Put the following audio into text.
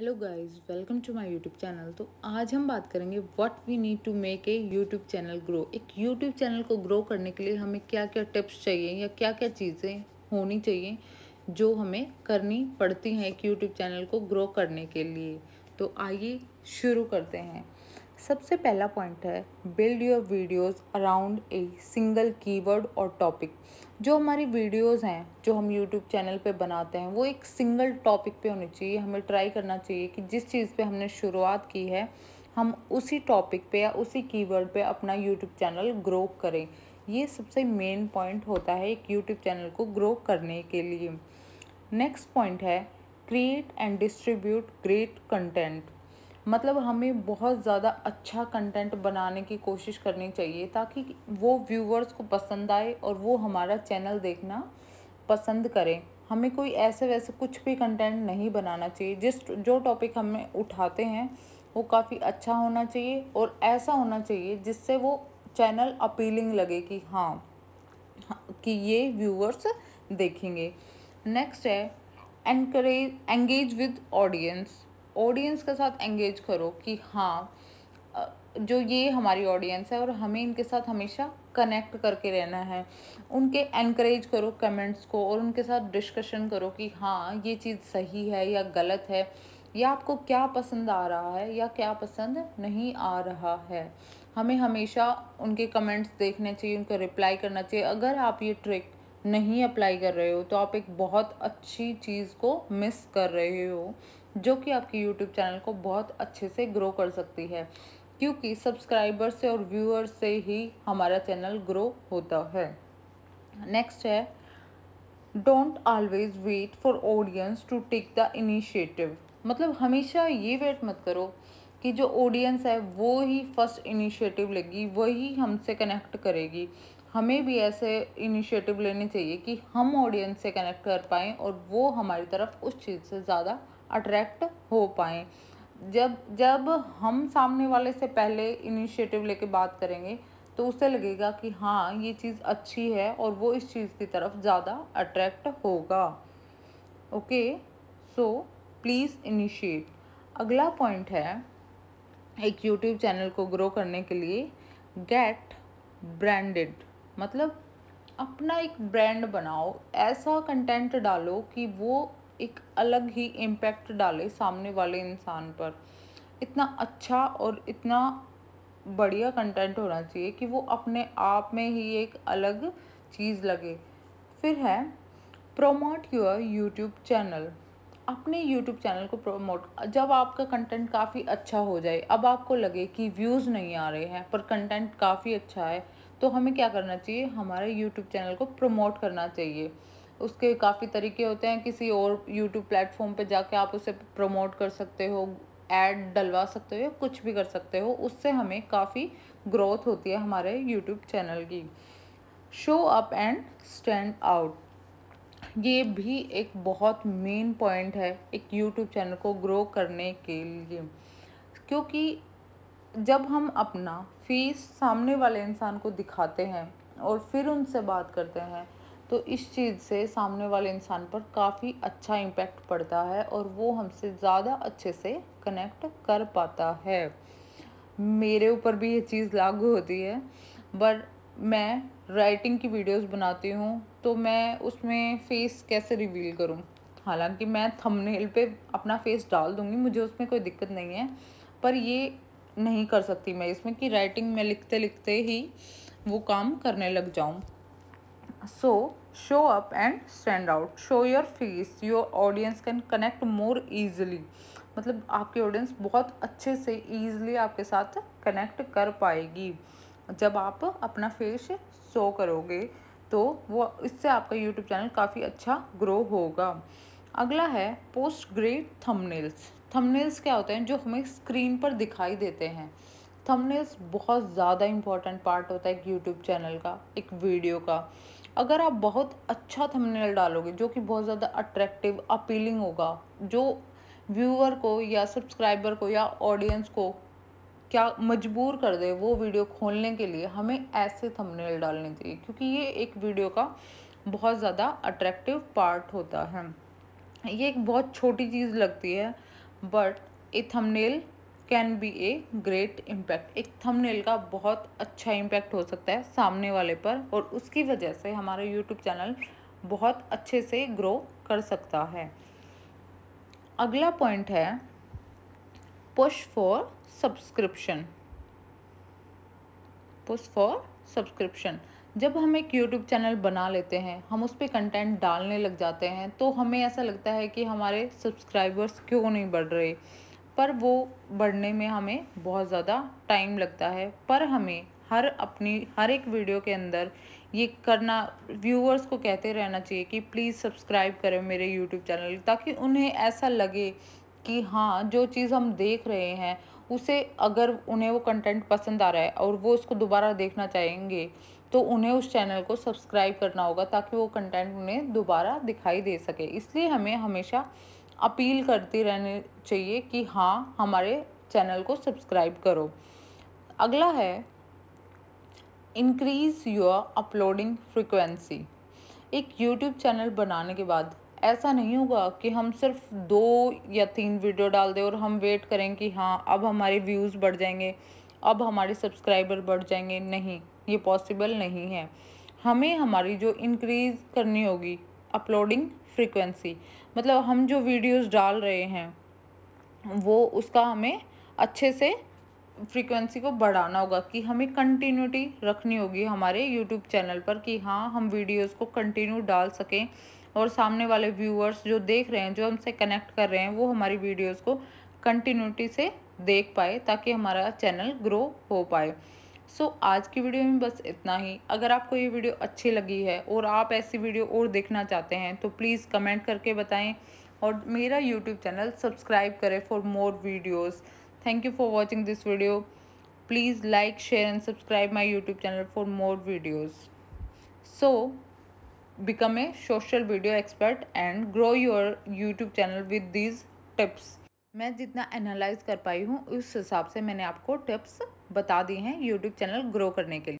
hello guys welcome to my YouTube channel तो आज हम बात करेंगे what we need to make a YouTube channel grow एक यूट्यूब चैनल को ग्रो करने के लिए हमें क्या क्या टिप्स चाहिए या क्या क्या चीज़ें होनी चाहिए जो हमें करनी पड़ती हैं एक यूट्यूब चैनल को ग्रो करने के लिए तो आइए शुरू करते हैं सबसे पहला पॉइंट है build your videos around a single keyword और टॉपिक जो हमारी वीडियोस हैं जो हम यूट्यूब चैनल पे बनाते हैं वो एक सिंगल टॉपिक पे होनी चाहिए हमें ट्राई करना चाहिए कि जिस चीज़ पे हमने शुरुआत की है हम उसी टॉपिक पे या उसी कीवर्ड पे अपना यूट्यूब चैनल ग्रो करें ये सबसे मेन पॉइंट होता है एक यूट्यूब चैनल को ग्रो करने के लिए नेक्स्ट पॉइंट है create and distribute great content मतलब हमें बहुत ज़्यादा अच्छा कंटेंट बनाने की कोशिश करनी चाहिए ताकि वो व्यूवर्स को पसंद आए और वो हमारा चैनल देखना पसंद करें हमें कोई ऐसे वैसे कुछ भी कंटेंट नहीं बनाना चाहिए जिस जो टॉपिक हमें उठाते हैं वो काफ़ी अच्छा होना चाहिए और ऐसा होना चाहिए जिससे वो चैनल अपीलिंग लगे कि हाँ कि ये व्यूअर्स देखेंगे नेक्स्ट है encourage engage with audience audience के साथ एंगेज करो कि हाँ जो ये हमारी ऑडियंस है और हमें इनके साथ हमेशा कनेक्ट करके रहना है उनके एनकरेज करो कमेंट्स को और उनके साथ डिस्कशन करो कि हाँ ये चीज़ सही है या गलत है या आपको क्या पसंद आ रहा है या क्या पसंद नहीं आ रहा है हमें हमेशा उनके कमेंट्स देखने चाहिए उनको रिप्लाई करना चाहिए अगर आप ये ट्रिक नहीं अप्लाई कर रहे हो तो आप एक बहुत अच्छी चीज़ को मिस कर रहे हो जो कि आपके यूट्यूब चैनल को बहुत अच्छे से ग्रो कर सकती है क्योंकि सब्सक्राइबर से और व्यूअर से ही हमारा चैनल ग्रो होता है नेक्स्ट है don't always wait for audience to take the initiative मतलब हमेशा ये वेट मत करो कि जो ऑडियंस है वो ही फर्स्ट इनिशिएटिव लेगी वही हमसे कनेक्ट करेगी हमें भी ऐसे इनिशिएटिव लेने चाहिए कि हम ऑडियंस से कनेक्ट कर पाएँ और वो हमारी तरफ उस चीज़ से ज़्यादा अट्रैक्ट हो पाएँ जब जब हम सामने वाले से पहले इनिशिएटिव लेके बात करेंगे तो उसे लगेगा कि हाँ ये चीज़ अच्छी है और वो इस चीज़ की तरफ ज़्यादा अट्रैक्ट होगा ओके सो प्लीज़ इनिशिएट अगला पॉइंट है एक यूट्यूब चैनल को ग्रो करने के लिए गेट ब्रांडेड मतलब अपना एक ब्रांड बनाओ ऐसा कंटेंट डालो कि वो एक अलग ही इम्पैक्ट डाले सामने वाले इंसान पर इतना अच्छा और इतना बढ़िया कंटेंट होना चाहिए कि वो अपने आप में ही एक अलग चीज़ लगे फिर है प्रोमोट योर यूट्यूब चैनल अपने यूट्यूब चैनल को प्रोमोट जब आपका कंटेंट काफ़ी अच्छा हो जाए अब आपको लगे कि व्यूज़ नहीं आ रहे हैं पर कंटेंट काफ़ी अच्छा है तो हमें क्या करना चाहिए हमारे यूट्यूब चैनल को प्रमोट करना चाहिए उसके काफ़ी तरीके होते हैं किसी और यूट्यूब प्लेटफॉर्म पे जाके आप उसे प्रमोट कर सकते हो ऐड डलवा सकते हो या कुछ भी कर सकते हो उससे हमें काफ़ी ग्रोथ होती है हमारे यूट्यूब चैनल की show up and stand out ये भी एक बहुत मेन पॉइंट है एक यूट्यूब चैनल को ग्रो करने के लिए क्योंकि जब हम अपना फेस सामने वाले इंसान को दिखाते हैं और फिर उनसे बात करते हैं तो इस चीज़ से सामने वाले इंसान पर काफ़ी अच्छा इम्पैक्ट पड़ता है और वो हमसे ज़्यादा अच्छे से कनेक्ट कर पाता है मेरे ऊपर भी ये चीज़ लागू होती है बट मैं राइटिंग की वीडियोस बनाती हूँ तो मैं उसमें फ़ेस कैसे रिवील करूँ हालांकि मैं थंबनेल पे अपना फेस डाल दूँगी मुझे उसमें कोई दिक्कत नहीं है पर ये नहीं कर सकती मैं इसमें कि राइटिंग में लिखते लिखते ही वो काम करने लग जाऊँ so show up and stand out show your face your audience can connect more easily मतलब आपकी ऑडियंस बहुत अच्छे से ईजिली आपके साथ कनेक्ट कर पाएगी जब आप अपना फेस शो करोगे तो वो इससे आपका यूट्यूब चैनल काफ़ी अच्छा ग्रो होगा अगला है पोस्ट ग्रेड थंबनेल्स थंबनेल्स क्या होते हैं जो हमें स्क्रीन पर दिखाई देते हैं थंबनेल्स बहुत ज़्यादा इम्पॉर्टेंट पार्ट होता है एक यूट्यूब चैनल का एक वीडियो का अगर आप बहुत अच्छा थंबनेल डालोगे जो कि बहुत ज़्यादा अट्रैक्टिव अपीलिंग होगा जो व्यूअर को या सब्सक्राइबर को या ऑडियंस को क्या मजबूर कर दे वो वीडियो खोलने के लिए हमें ऐसे थंबनेल डालने चाहिए क्योंकि ये एक वीडियो का बहुत ज़्यादा अट्रैक्टिव पार्ट होता है ये एक बहुत छोटी चीज़ लगती है बट ये thumbnail can be a great impact एक थंबनेल का बहुत अच्छा इम्पैक्ट हो सकता है सामने वाले पर और उसकी वजह से हमारा यूट्यूब चैनल बहुत अच्छे से ग्रो कर सकता है अगला पॉइंट है push for subscription push for subscription जब हम एक यूट्यूब चैनल बना लेते हैं हम उस पर कंटेंट डालने लग जाते हैं तो हमें ऐसा लगता है कि हमारे सब्सक्राइबर्स क्यों नहीं बढ़ रहे पर वो बढ़ने में हमें बहुत ज़्यादा टाइम लगता है पर हमें हर अपनी हर एक वीडियो के अंदर ये करना व्यूअर्स को कहते रहना चाहिए कि प्लीज़ सब्सक्राइब करें मेरे यूट्यूब चैनल ताकि उन्हें ऐसा लगे कि हाँ जो चीज़ हम देख रहे हैं उसे अगर उन्हें वो कंटेंट पसंद आ रहा है और वो उसको दोबारा देखना चाहेंगे तो उन्हें उस चैनल को सब्सक्राइब करना होगा ताकि वो कंटेंट उन्हें दोबारा दिखाई दे सके इसलिए हमें हमेशा अपील करती रहनी चाहिए कि हाँ हमारे चैनल को सब्सक्राइब करो अगला है इंक्रीज़ योर अपलोडिंग फ्रिक्वेंसी एक यूट्यूब चैनल बनाने के बाद ऐसा नहीं होगा कि हम सिर्फ दो या तीन वीडियो डाल दें और हम वेट करें कि हाँ अब हमारे व्यूज़ बढ़ जाएंगे अब हमारे सब्सक्राइबर बढ़ जाएंगे नहीं ये पॉसिबल नहीं है हमें हमारी जो इंक्रीज़ करनी होगी अपलोडिंग फ्रीक्वेंसी मतलब हम जो वीडियोस डाल रहे हैं वो उसका हमें अच्छे से फ्रीक्वेंसी को बढ़ाना होगा कि हमें कंटिन्यूटी रखनी होगी हमारे यूट्यूब चैनल पर कि हाँ हम वीडियोस को कंटिन्यू डाल सकें और सामने वाले व्यूअर्स जो देख रहे हैं जो हमसे कनेक्ट कर रहे हैं वो हमारी वीडियोज़ को कंटिन्यूटी से देख पाए ताकि हमारा चैनल ग्रो हो पाए सो so, आज की वीडियो में बस इतना ही अगर आपको ये वीडियो अच्छी लगी है और आप ऐसी वीडियो और देखना चाहते हैं तो प्लीज़ कमेंट करके बताएं और मेरा यूट्यूब चैनल सब्सक्राइब करें for more videos thank you for watching this video please like share and subscribe my YouTube channel for more videos so become a social video expert and grow your YouTube channel with these tips मैं जितना analyse कर पाई हूँ उस हिसाब से मैंने आपको tips बता दिए हैं यूट्यूब चैनल ग्रो करने के लिए